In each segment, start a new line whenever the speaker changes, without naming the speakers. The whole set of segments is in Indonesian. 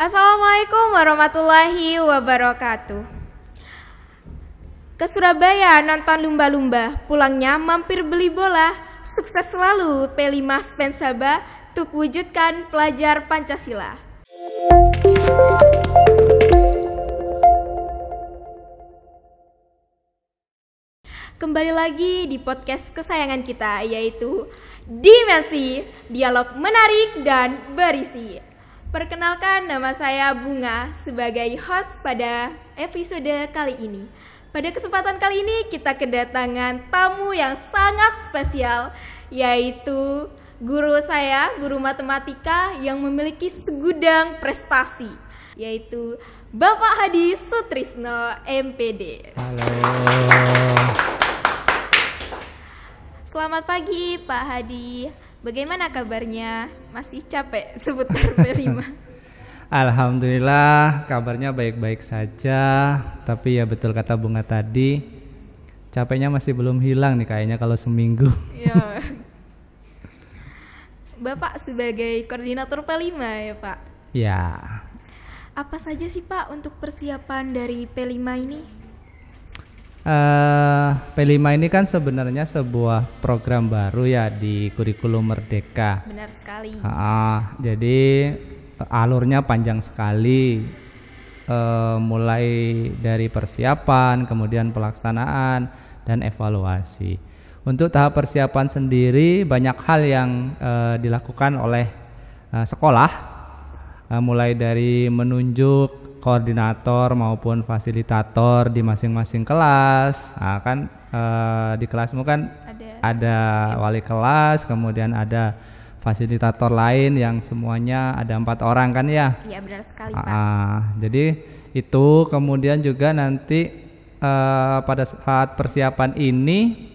Assalamualaikum warahmatullahi wabarakatuh. Ke Surabaya nonton lumba-lumba, pulangnya mampir beli bola. Sukses selalu P5 Spensaba, tuk wujudkan pelajar Pancasila. Kembali lagi di podcast kesayangan kita yaitu Dimensi Dialog Menarik dan Berisi. Perkenalkan nama saya Bunga sebagai host pada episode kali ini. Pada kesempatan kali ini kita kedatangan tamu yang sangat spesial yaitu guru saya, guru matematika yang memiliki segudang prestasi yaitu Bapak Hadi Sutrisno MPD. Halo. Selamat pagi Pak Hadi. Bagaimana kabarnya? Masih capek seputar P5?
Alhamdulillah kabarnya baik-baik saja Tapi ya betul kata Bunga tadi Capeknya masih belum hilang nih kayaknya kalau seminggu ya.
Bapak sebagai koordinator P5 ya Pak? Ya Apa saja sih Pak untuk persiapan dari P5 ini?
uh, eh, P5 ini kan sebenarnya sebuah program baru ya di kurikulum Merdeka. Benar sekali. Uh, jadi eh, alurnya panjang sekali. Uh, mulai dari persiapan, kemudian pelaksanaan dan evaluasi. Untuk tahap persiapan sendiri banyak hal yang uh, dilakukan oleh uh, sekolah uh, mulai dari menunjuk koordinator maupun fasilitator di masing-masing kelas. Nah, kan uh, di kelasmu kan ada, ada wali kelas, kemudian ada fasilitator lain yang semuanya ada empat orang kan ya? Iya benar sekali Pak. Ah, jadi itu kemudian juga nanti uh, pada saat persiapan ini,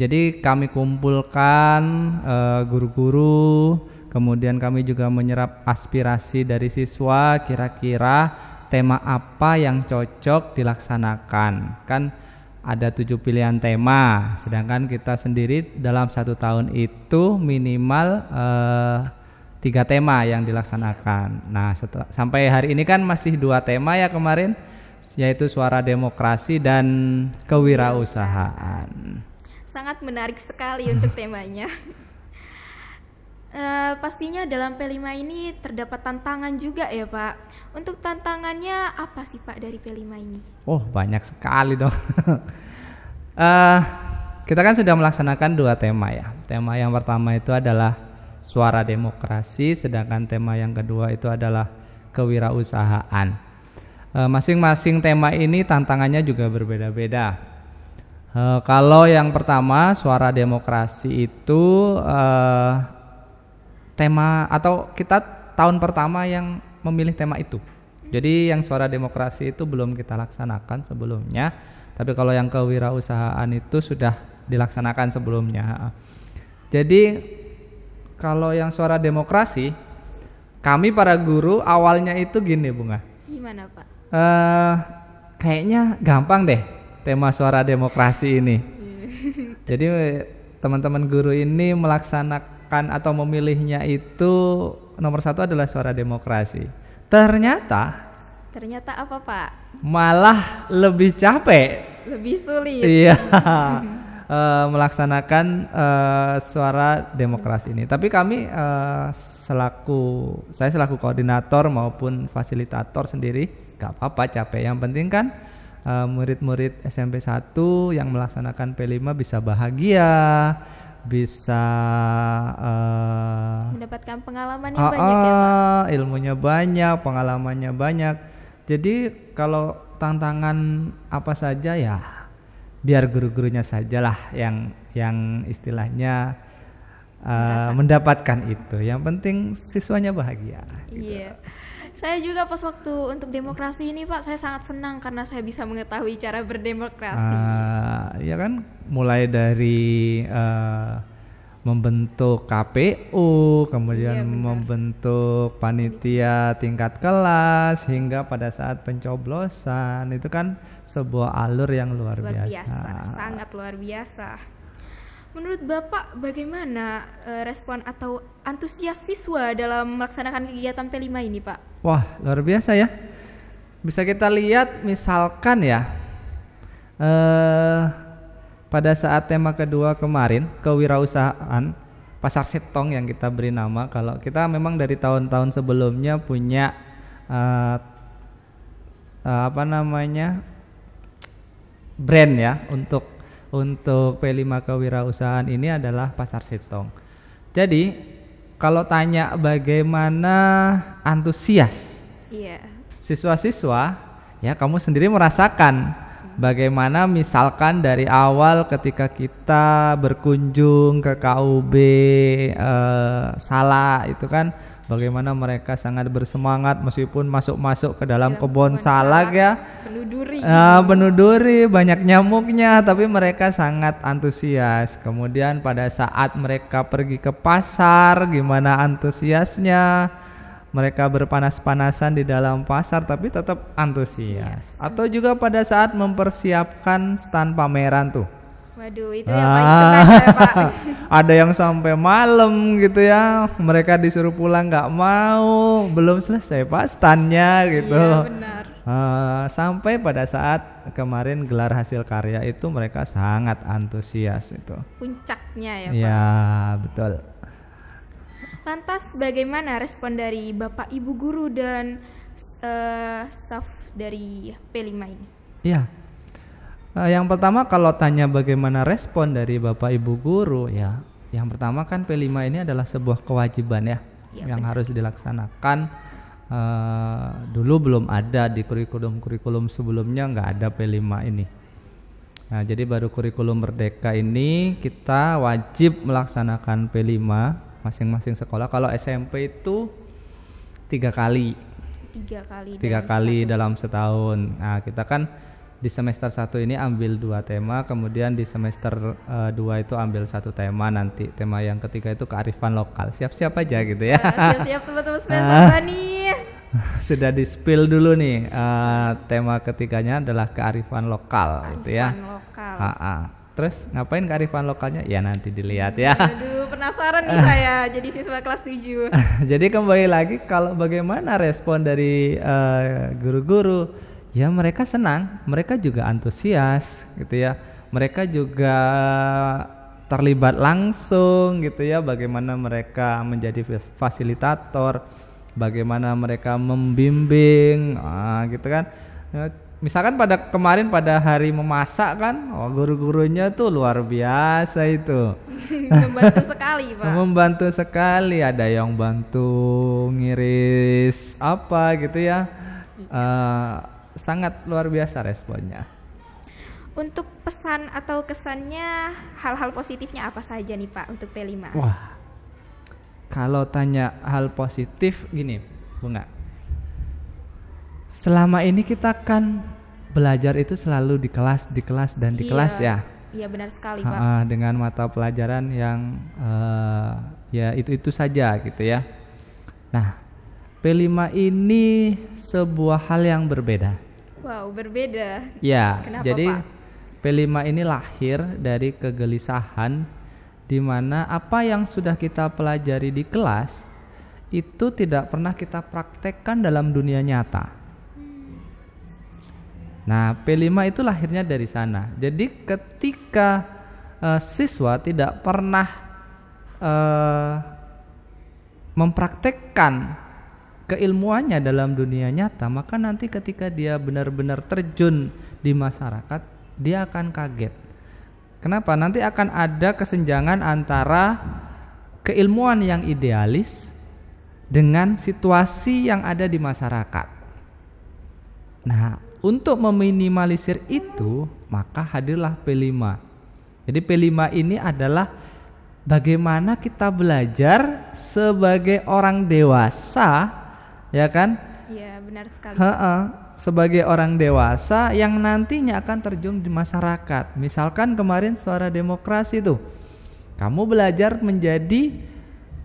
jadi kami kumpulkan eh, guru-guru. Uh, guru -guru, Kemudian kami juga menyerap aspirasi dari siswa kira-kira tema apa yang cocok dilaksanakan. Kan ada tujuh pilihan tema, sedangkan kita sendiri dalam satu tahun itu minimal eh, tiga tema yang dilaksanakan. Nah, setelah, sampai hari ini kan masih dua tema ya kemarin, yaitu suara demokrasi dan kewirausahaan.
Sangat menarik sekali untuk temanya. Eh, pastinya dalam P5 ini terdapat tantangan juga ya Pak. Untuk tantangannya apa sih Pak dari P5 ini?
Oh banyak sekali dong. uh, kita kan sudah melaksanakan dua tema ya. Tema yang pertama itu adalah suara demokrasi, sedangkan tema yang kedua itu adalah kewirausahaan. Eh, masing-masing tema ini tantangannya juga berbeda-beda. kalau yang pertama suara demokrasi itu tema atau kita tahun pertama yang memilih tema itu. Jadi yang suara demokrasi itu belum kita laksanakan sebelumnya, tapi kalau yang kewirausahaan itu sudah dilaksanakan sebelumnya. Jadi kalau yang suara demokrasi, kami para guru awalnya itu gini bunga. Gimana pak? Uh, kayaknya gampang deh tema suara demokrasi ini. Jadi teman-teman guru ini melaksanakan akan atau memilihnya itu nomor satu adalah suara demokrasi. Ternyata
Ternyata apa Pak?
Malah lebih capek. Lebih sulit. Iya. uh, melaksanakan uh, suara demokrasi ini. Tapi kami uh, selaku saya selaku koordinator maupun fasilitator sendiri gak apa-apa capek. Yang penting kan murid-murid SMP 1 yang melaksanakan P5 bisa bahagia, bisa uh,
mendapatkan pengalaman yang uh, banyak ya Pak. Ah,
ilmunya banyak, pengalamannya banyak. Jadi kalau tantangan apa saja ya biar guru-gurunya sajalah yang yang istilahnya uh, mendapatkan itu. Yang penting siswanya bahagia.
Gitu. Yeah. Saya juga pas waktu untuk demokrasi ini Pak, saya sangat senang karena saya bisa mengetahui cara berdemokrasi.
Uh, ya kan, mulai dari uh, membentuk KPU, kemudian iya, membentuk panitia tingkat kelas hingga pada saat pencoblosan. Itu kan sebuah alur yang luar, luar biasa. biasa.
Sangat luar biasa. Menurut Bapak bagaimana uh, respon atau antusias siswa dalam melaksanakan kegiatan P5 ini, Pak?
Wah, luar biasa ya. Bisa kita lihat misalkan ya uh, pada saat tema kedua kemarin kewirausahaan pasar setong yang kita beri nama kalau kita memang dari tahun-tahun sebelumnya punya uh, uh, apa namanya brand ya untuk untuk P5 kewirausahaan ini adalah Pasar Siptong. Jadi kalau tanya bagaimana antusias yeah. siswa-siswa, ya kamu sendiri merasakan bagaimana misalkan dari awal ketika kita berkunjung ke KUB eh, Salah itu kan bagaimana mereka sangat bersemangat meskipun masuk-masuk ke dalam ya, kebun salak ya penuduri uh, eh, penuduri banyak nyamuknya tapi mereka sangat antusias kemudian pada saat mereka pergi ke pasar gimana antusiasnya mereka berpanas-panasan di dalam pasar tapi tetap antusias. Yes. Atau juga pada saat mempersiapkan stand pameran tuh. Waduh, itu ah. yang paling ah. senang saya, Pak. Ada yang sampai malam gitu ya. Mereka disuruh pulang nggak mau, belum selesai Pak standnya gitu. Iya, benar. Uh, sampai pada saat kemarin gelar hasil karya itu mereka sangat antusias itu. Puncaknya ya, Pak. Ya, betul.
Lantas bagaimana respon dari Bapak Ibu guru dan uh, eh, staf dari P5 ini?
Ya. Uh, yang pertama kalau tanya bagaimana respon dari Bapak Ibu guru ya, yang pertama kan P5 ini adalah sebuah kewajiban ya, ya yang benar. harus dilaksanakan Uh, dulu belum ada di kurikulum-kurikulum sebelumnya nggak ada P5 ini. Nah, jadi baru kurikulum merdeka ini kita wajib melaksanakan P5 masing-masing sekolah. Kalau SMP itu tiga kali. Tiga kali. Tiga kali setahun. dalam setahun. Nah kita kan di semester satu ini ambil dua tema, kemudian di semester uh, dua itu ambil satu tema nanti. Tema yang ketiga itu kearifan lokal. Siap-siap aja gitu ya. Iya, siap-siap teman-teman semester ah. nih. Sudah di spill dulu nih uh, tema ketiganya adalah kearifan lokal, kearifan gitu ya. Lokal. Ha ah, ah. -ha Terus ngapain kearifan lokalnya? Ya nanti dilihat ya.
Aduh, penasaran nih saya jadi siswa kelas 7.
jadi kembali lagi kalau bagaimana respon dari eh, guru-guru? Uh, ya mereka senang, mereka juga antusias gitu ya. Mereka juga terlibat langsung gitu ya bagaimana mereka menjadi fasilitator, bagaimana mereka membimbing ah, gitu kan. Eh, misalkan pada kemarin pada hari memasak kan oh guru-gurunya tuh luar biasa itu
membantu sekali pak
membantu sekali ada yang bantu ngiris apa gitu ya uh, sangat luar biasa responnya
untuk pesan atau kesannya hal-hal positifnya apa saja nih pak untuk P5
wah kalau tanya hal positif gini bunga selama ini kita kan belajar itu selalu di kelas, di kelas dan di iya, kelas ya. Iya benar sekali ha -ha, pak. Dengan mata pelajaran yang uh, ya itu itu saja gitu ya. Nah P5 ini sebuah hal yang berbeda.
Wow berbeda. Ya. Kenapa, jadi pak?
P5 ini lahir dari kegelisahan di mana apa yang sudah kita pelajari di kelas itu tidak pernah kita praktekkan dalam dunia nyata. Nah, P5 itu lahirnya dari sana. Jadi ketika uh, siswa tidak pernah uh, mempraktekkan keilmuannya dalam dunia nyata, maka nanti ketika dia benar-benar terjun di masyarakat, dia akan kaget. Kenapa? Nanti akan ada kesenjangan antara keilmuan yang idealis dengan situasi yang ada di masyarakat. Nah, untuk meminimalisir itu, maka hadirlah P5. Jadi P5 ini adalah bagaimana kita belajar sebagai orang dewasa, ya kan? Iya, benar sekali. He -he, sebagai orang dewasa yang nantinya akan terjun di masyarakat. Misalkan kemarin suara demokrasi itu, Kamu belajar menjadi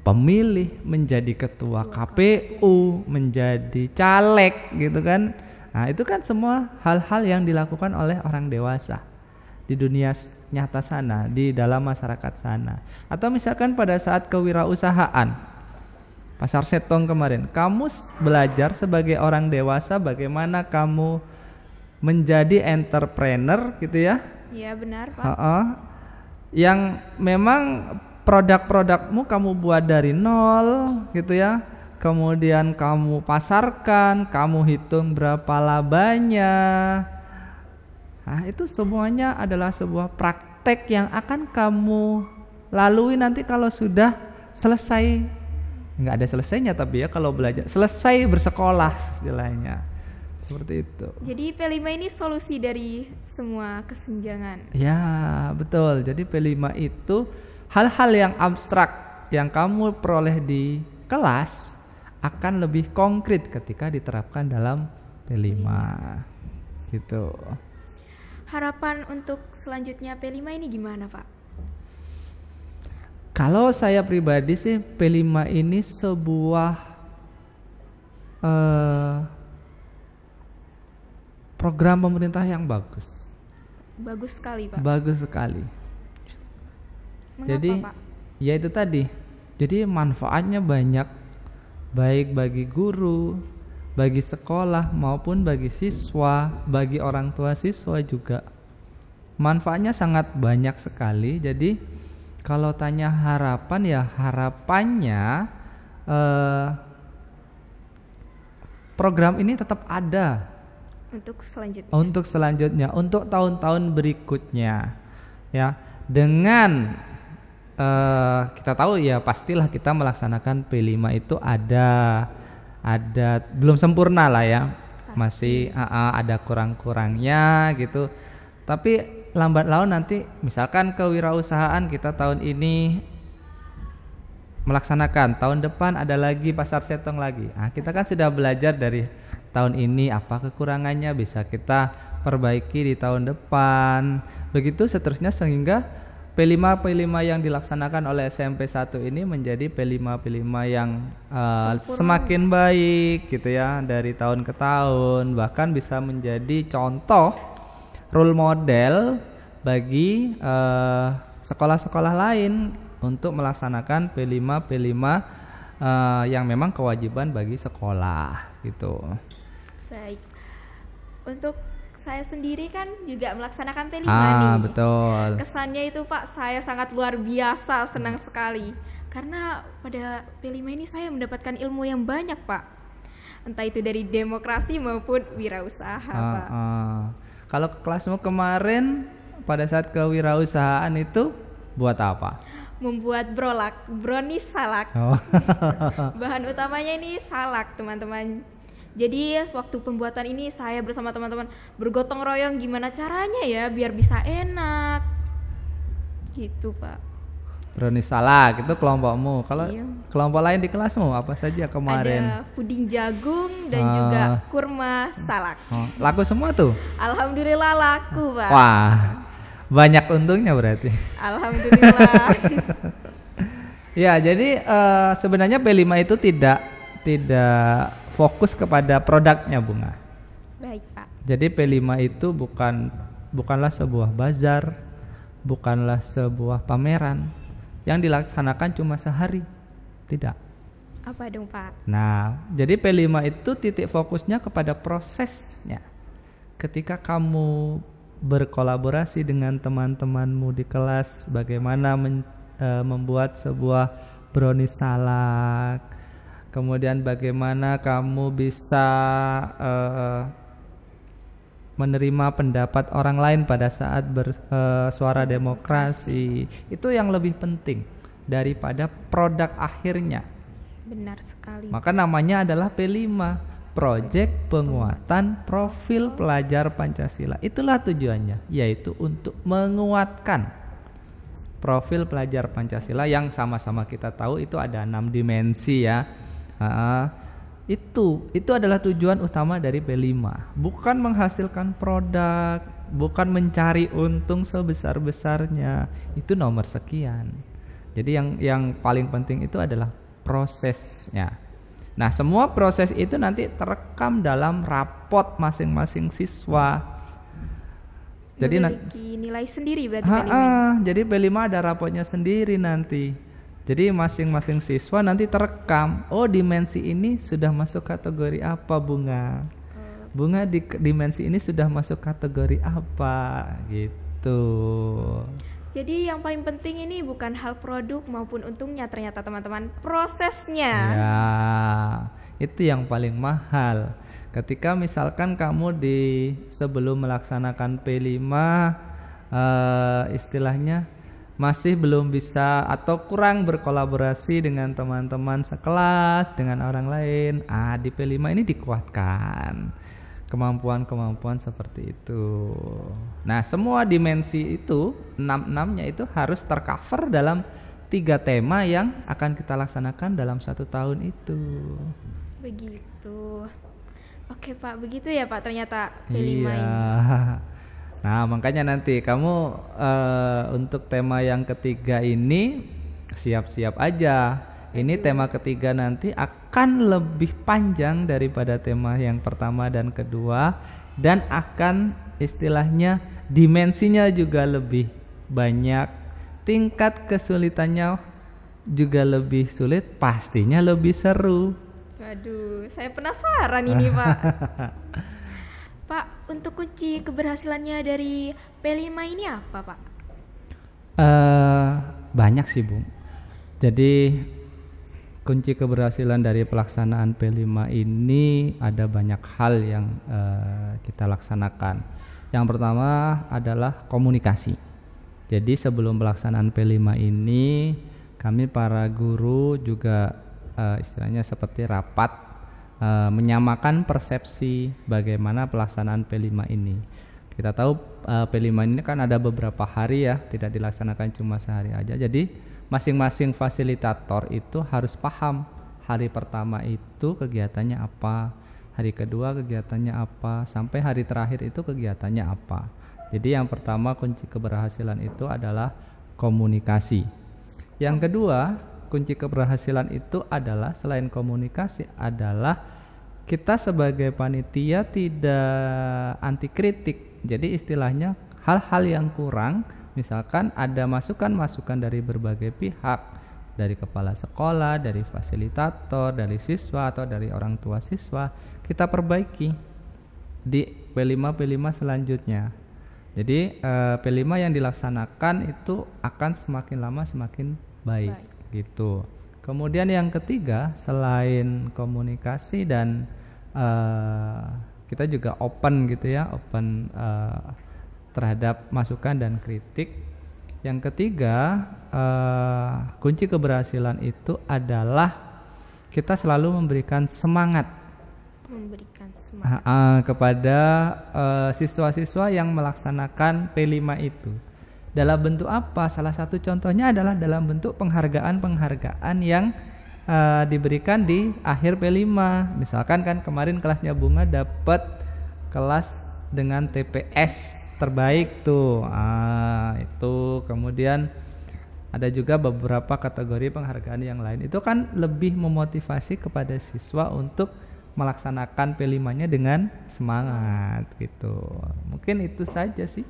pemilih, menjadi ketua KPU, menjadi caleg gitu kan Nah, itu kan semua hal-hal yang dilakukan oleh orang dewasa di dunia nyata sana, di dalam masyarakat sana. Atau misalkan pada saat kewirausahaan. Pasar Setong kemarin, kamu belajar sebagai orang dewasa bagaimana kamu menjadi entrepreneur gitu ya?
Iya, benar, Pak. Uh-uh.
Yang memang produk-produkmu kamu buat dari nol gitu ya kemudian kamu pasarkan, kamu hitung berapa labanya. Nah, itu semuanya adalah sebuah praktek yang akan kamu lalui nanti kalau sudah selesai. Nggak ada selesainya tapi ya kalau belajar. Selesai bersekolah istilahnya. Seperti itu.
Jadi P5 ini solusi dari semua kesenjangan.
Ya, betul. Jadi P5 itu hal-hal yang abstrak yang kamu peroleh di kelas akan lebih konkret ketika diterapkan dalam P5 gitu.
Harapan untuk selanjutnya P5 ini gimana, Pak?
Kalau saya pribadi sih P5 ini sebuah uh, program pemerintah yang bagus.
Bagus sekali, Pak.
Bagus sekali. Mengapa, Jadi, Pak? ya itu tadi. Jadi manfaatnya banyak baik bagi guru, bagi sekolah maupun bagi siswa, bagi orang tua siswa juga. Manfaatnya sangat banyak sekali. Jadi kalau tanya harapan ya harapannya eh, program ini tetap ada
untuk selanjutnya. Untuk
selanjutnya, untuk tahun-tahun berikutnya ya dengan uh, kita tahu ya pastilah kita melaksanakan P5 itu ada ada belum sempurna lah ya. Pasti. Masih uh, ada kurang-kurangnya gitu. Tapi lambat laun nanti misalkan kewirausahaan kita tahun ini melaksanakan tahun depan ada lagi pasar setong lagi nah, kita kan sudah belajar dari tahun ini apa kekurangannya bisa kita perbaiki di tahun depan begitu seterusnya sehingga P5-P5 yang dilaksanakan oleh SMP 1 ini menjadi P5-P5 yang uh, semakin baik gitu ya dari tahun ke tahun bahkan bisa menjadi contoh role model bagi sekolah sekolah-sekolah lain untuk melaksanakan P5-P5 uh, eh, yang memang kewajiban bagi sekolah gitu.
Baik. Untuk saya sendiri kan juga melaksanakan P5 ah, nih. betul. Kesannya itu Pak saya sangat luar biasa, senang sekali. Karena pada P5 ini saya mendapatkan ilmu yang banyak, Pak. Entah itu dari demokrasi maupun wirausaha, ah, Pak.
Ah. Kalau kelasmu kemarin pada saat kewirausahaan itu buat apa?
membuat brolak brownies salak.
Oh.
Bahan utamanya ini salak, teman-teman. Jadi waktu pembuatan ini saya bersama teman-teman bergotong royong gimana caranya ya biar bisa enak. Gitu, Pak.
Roni salak itu kelompokmu. Kalau iya. kelompok lain di kelasmu apa saja kemarin? Ada
puding jagung dan uh, juga ah. kurma salak.
Uh, laku semua tuh?
Alhamdulillah laku, Pak. Wah.
Banyak untungnya berarti. Alhamdulillah. ya, jadi uh, sebenarnya P5 itu tidak tidak fokus kepada produknya bunga. Baik, Pak. Jadi P5 itu bukan bukanlah sebuah bazar, bukanlah sebuah pameran yang dilaksanakan cuma sehari. Tidak.
Apa dong, Pak?
Nah, jadi P5 itu titik fokusnya kepada prosesnya. Ketika kamu berkolaborasi dengan teman-temanmu di kelas bagaimana men, e, membuat sebuah brownie salak, kemudian bagaimana kamu bisa uh, menerima pendapat orang lain pada saat bersuara eh, uh, demokrasi itu yang lebih penting daripada produk akhirnya.
Benar sekali. Maka
namanya adalah P5, Project Penguatan Profil Pelajar Pancasila. Itulah tujuannya, yaitu untuk menguatkan profil pelajar Pancasila yang sama-sama kita tahu itu ada enam dimensi ya Uh, itu itu adalah tujuan utama dari P5 bukan menghasilkan produk bukan mencari untung sebesar-besarnya itu nomor sekian jadi yang yang paling penting itu adalah prosesnya nah semua proses itu nanti terekam dalam rapot masing-masing siswa jadi
nilai sendiri berarti ha, P5.
jadi P5 ada rapotnya sendiri nanti jadi masing-masing siswa nanti terekam. Oh, dimensi ini sudah masuk kategori apa, Bunga? Hmm. Bunga di dimensi ini sudah masuk kategori apa gitu.
Jadi yang paling penting ini bukan hal produk maupun untungnya ternyata teman-teman, prosesnya.
Ya, itu yang paling mahal. Ketika misalkan kamu di sebelum melaksanakan P5 uh, eh, istilahnya masih belum bisa atau kurang berkolaborasi dengan teman-teman sekelas, dengan orang lain. Ah, di P5 ini dikuatkan kemampuan-kemampuan seperti itu. Nah, semua dimensi itu, 6-6-nya itu harus tercover dalam tiga tema yang akan kita laksanakan dalam satu tahun itu.
Begitu. Oke Pak, begitu ya Pak ternyata P5 iya.
ini. Nah, makanya nanti kamu uh, untuk tema yang ketiga ini siap-siap aja. Ini tema ketiga nanti akan lebih panjang daripada tema yang pertama dan kedua dan akan istilahnya dimensinya juga lebih banyak, tingkat kesulitannya juga lebih sulit, pastinya lebih seru.
Aduh, saya penasaran ini, Pak. Pak, untuk kunci keberhasilannya dari P5 ini apa, Pak?
Uh, banyak sih, Bu. Jadi kunci keberhasilan dari pelaksanaan P5 ini ada banyak hal yang uh, kita laksanakan. Yang pertama adalah komunikasi. Jadi sebelum pelaksanaan P5 ini kami para guru juga uh, istilahnya seperti rapat Eh, menyamakan persepsi bagaimana pelaksanaan P5 ini. Kita tahu uh, eh, P5 ini kan ada beberapa hari ya, tidak dilaksanakan cuma sehari aja. Jadi masing-masing fasilitator itu harus paham hari pertama itu kegiatannya apa, hari kedua kegiatannya apa, sampai hari terakhir itu kegiatannya apa. Jadi yang pertama kunci keberhasilan itu adalah komunikasi. Yang kedua kunci keberhasilan itu adalah selain komunikasi adalah kita sebagai panitia tidak anti kritik. Jadi istilahnya hal-hal yang kurang, misalkan ada masukan-masukan dari berbagai pihak, dari kepala sekolah, dari fasilitator, dari siswa atau dari orang tua siswa, kita perbaiki di P5 P5 selanjutnya. Jadi eh, P5 yang dilaksanakan itu akan semakin lama semakin baik. baik gitu. Kemudian yang ketiga selain komunikasi dan uh, kita juga open gitu ya, open uh, terhadap masukan dan kritik. Yang ketiga uh, kunci keberhasilan itu adalah kita selalu memberikan semangat. Memberikan semangat. Uh, uh, kepada siswa-siswa uh, yang melaksanakan P5 itu dalam bentuk apa? Salah satu contohnya adalah dalam bentuk penghargaan-penghargaan yang uh, diberikan di akhir P5. Misalkan kan kemarin kelasnya Bunga dapat kelas dengan TPS terbaik tuh. Ah, itu kemudian ada juga beberapa kategori penghargaan yang lain. Itu kan lebih memotivasi kepada siswa untuk melaksanakan P5-nya dengan semangat gitu. Mungkin itu saja sih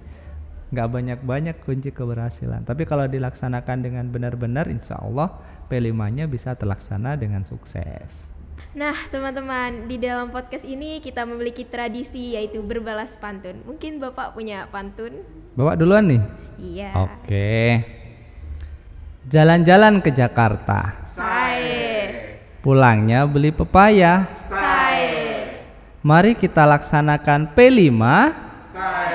nggak banyak-banyak kunci keberhasilan. Tapi kalau dilaksanakan dengan benar-benar, insya Allah P5-nya bisa terlaksana dengan sukses.
Nah, teman-teman, di dalam podcast ini kita memiliki tradisi yaitu berbalas pantun. Mungkin Bapak punya pantun?
Bapak duluan nih. Iya. Oke. Jalan-jalan ke Jakarta.
Sae.
Pulangnya beli pepaya. Sae. Mari kita laksanakan P5. Sae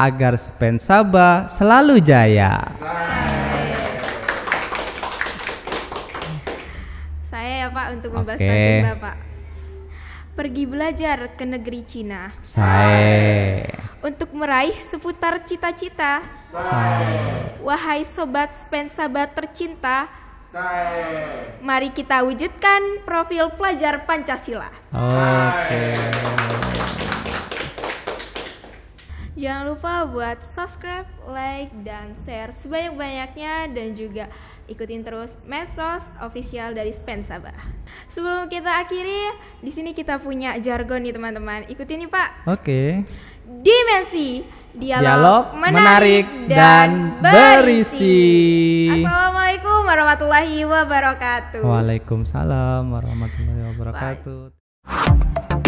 agar Spensaba selalu jaya.
Saya ya Pak untuk membahas okay. bagian Bapak. Pergi belajar ke negeri Cina.
Saya.
Untuk meraih seputar cita-cita. Saya. Wahai sobat Spensaba tercinta, saya. Mari kita wujudkan profil pelajar Pancasila. Oke. Okay. Jangan lupa buat subscribe, like, dan share sebanyak-banyaknya dan juga ikutin terus medsos official dari Spen Sabah. Sebelum kita akhiri, di sini kita punya jargon nih teman-teman. Ikutin nih Pak. Oke. Okay. Dimensi dialog, dialog menarik, menarik dan, dan berisi.
berisi.
Assalamualaikum warahmatullahi wabarakatuh.
Waalaikumsalam warahmatullahi wabarakatuh. Bye.